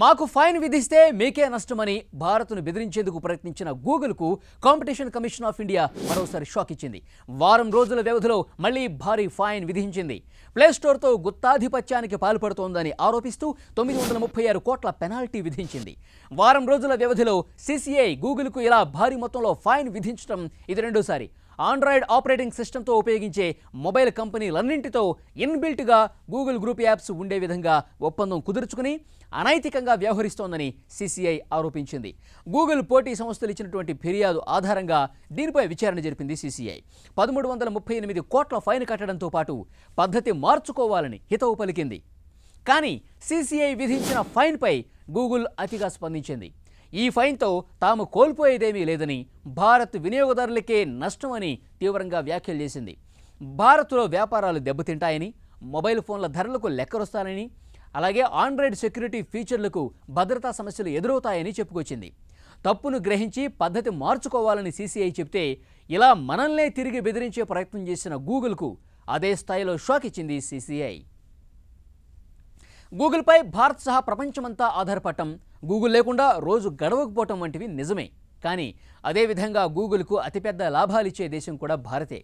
మాకు ఫైన్ విధిస్తే మీకే నష్టమని భారత్ను బెదిరించేందుకు ప్రయత్నించిన గూగుల్కు కాంపిటీషన్ కమిషన్ ఆఫ్ ఇండియా మరోసారి షాక్ ఇచ్చింది వారం రోజుల వ్యవధిలో మళ్లీ భారీ ఫైన్ విధించింది ప్లేస్టోర్తో గుత్తాధిపత్యానికి పాల్పడుతోందని ఆరోపిస్తూ తొమ్మిది వందల ముప్పై ఆరు కోట్ల పెనాల్టీ విధించింది వారం రోజుల వ్యవధిలో సిసిఐ గూగుల్కు ఇలా భారీ మొత్తంలో ఫైన్ విధించడం ఇది రెండోసారి ఆండ్రాయిడ్ ఆపరేటింగ్ సిస్టమ్తో ఉపయోగించే మొబైల్ కంపెనీలన్నింటితో ఇన్బిల్ట్గా గూగుల్ గ్రూప్ యాప్స్ ఉండే విధంగా ఒప్పందం కుదుర్చుకుని అనైతికంగా వ్యవహరిస్తోందని సిసిఐ ఆరోపించింది గూగుల్ పోటీ సంస్థలు ఇచ్చినటువంటి ఫిర్యాదు ఆధారంగా దీనిపై విచారణ జరిపింది సిసిఐ పదమూడు వందల ముప్పై ఎనిమిది కోట్ల ఫైన్ కట్టడంతో పాటు పద్ధతి మార్చుకోవాలని హితవు పలికింది కానీ సిసిఐ విధించిన ఫైన్పై గూగుల్ అతిగా స్పందించింది ఈ ఫైన్తో తాము కోల్పోయేదేమీ లేదని భారత్ వినియోగదారులకే నష్టమని తీవ్రంగా వ్యాఖ్యలు చేసింది భారత్లో వ్యాపారాలు దెబ్బతింటాయని మొబైల్ ఫోన్ల ధరలకు లెక్కరొస్తానని అలాగే ఆండ్రాయిడ్ సెక్యూరిటీ ఫీచర్లకు భద్రతా సమస్యలు ఎదురవుతాయని చెప్పుకొచ్చింది తప్పును గ్రహించి పద్ధతి మార్చుకోవాలని సీసీఐ చెప్తే ఇలా మనల్నే తిరిగి బెదిరించే ప్రయత్నం చేసిన గూగుల్కు అదే స్థాయిలో షాక్ ఇచ్చింది సీసీఐ గూగుల్పై భారత్ సహా ప్రపంచమంతా ఆధారపడటం గూగుల్ లేకుండా రోజు గడవకపోవటం వంటివి నిజమే కానీ అదేవిధంగా గూగుల్కు అతిపెద్ద లాభాలిచ్చే దేశం కూడా భారతే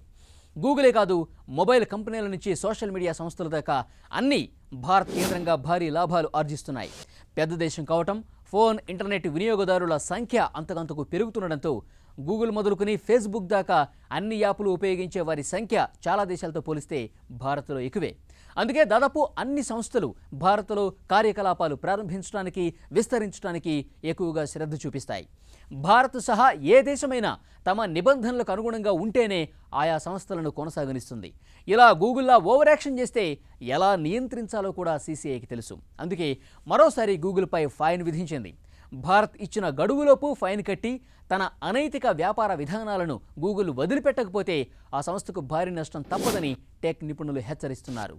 గూగులే కాదు మొబైల్ కంపెనీల నుంచి సోషల్ మీడియా సంస్థల దాకా అన్నీ భారత్ కేంద్రంగా భారీ లాభాలు ఆర్జిస్తున్నాయి పెద్ద దేశం కావటం ఫోన్ ఇంటర్నెట్ వినియోగదారుల సంఖ్య అంతకంతకు పెరుగుతుండడంతో గూగుల్ మొదలుకుని ఫేస్బుక్ దాకా అన్ని యాప్లు ఉపయోగించే వారి సంఖ్య చాలా దేశాలతో పోలిస్తే భారత్లో ఎక్కువే అందుకే దాదాపు అన్ని సంస్థలు భారత్లో కార్యకలాపాలు ప్రారంభించడానికి విస్తరించడానికి ఎక్కువగా శ్రద్ధ చూపిస్తాయి భారత్ సహా ఏ దేశమైనా తమ నిబంధనలకు అనుగుణంగా ఉంటేనే ఆయా సంస్థలను కొనసాగనిస్తుంది ఇలా గూగుల్లా ఓవర్ యాక్షన్ చేస్తే ఎలా నియంత్రించాలో కూడా సీసీఐకి తెలుసు అందుకే మరోసారి గూగుల్పై ఫైన్ విధించింది భారత్ ఇచ్చిన గడువులోపు ఫైన్ కట్టి తన అనైతిక వ్యాపార విధానాలను గూగుల్ వదిలిపెట్టకపోతే ఆ సంస్థకు భారీ నష్టం తప్పదని టెక్ నిపుణులు హెచ్చరిస్తున్నారు